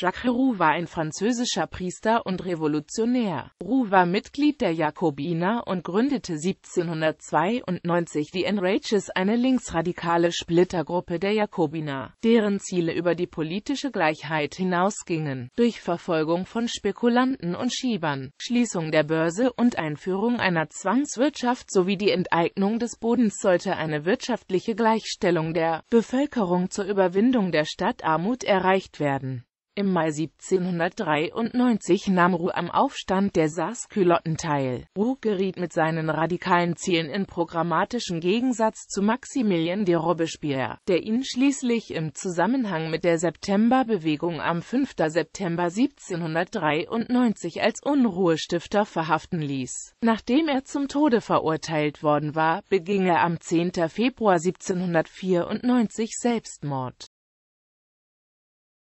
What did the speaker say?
Jacques Roux war ein französischer Priester und Revolutionär. Roux war Mitglied der Jakobiner und gründete 1792 die Enrages, eine linksradikale Splittergruppe der Jakobiner, deren Ziele über die politische Gleichheit hinausgingen, durch Verfolgung von Spekulanten und Schiebern, Schließung der Börse und Einführung einer Zwangswirtschaft sowie die Enteignung des Bodens sollte eine wirtschaftliche Gleichstellung der Bevölkerung zur Überwindung der Stadtarmut erreicht werden. Im Mai 1793 nahm Roux am Aufstand der Saarskülotten teil. Roux geriet mit seinen radikalen Zielen in programmatischen Gegensatz zu Maximilien de Robespierre, der ihn schließlich im Zusammenhang mit der Septemberbewegung am 5. September 1793 als Unruhestifter verhaften ließ. Nachdem er zum Tode verurteilt worden war, beging er am 10. Februar 1794 Selbstmord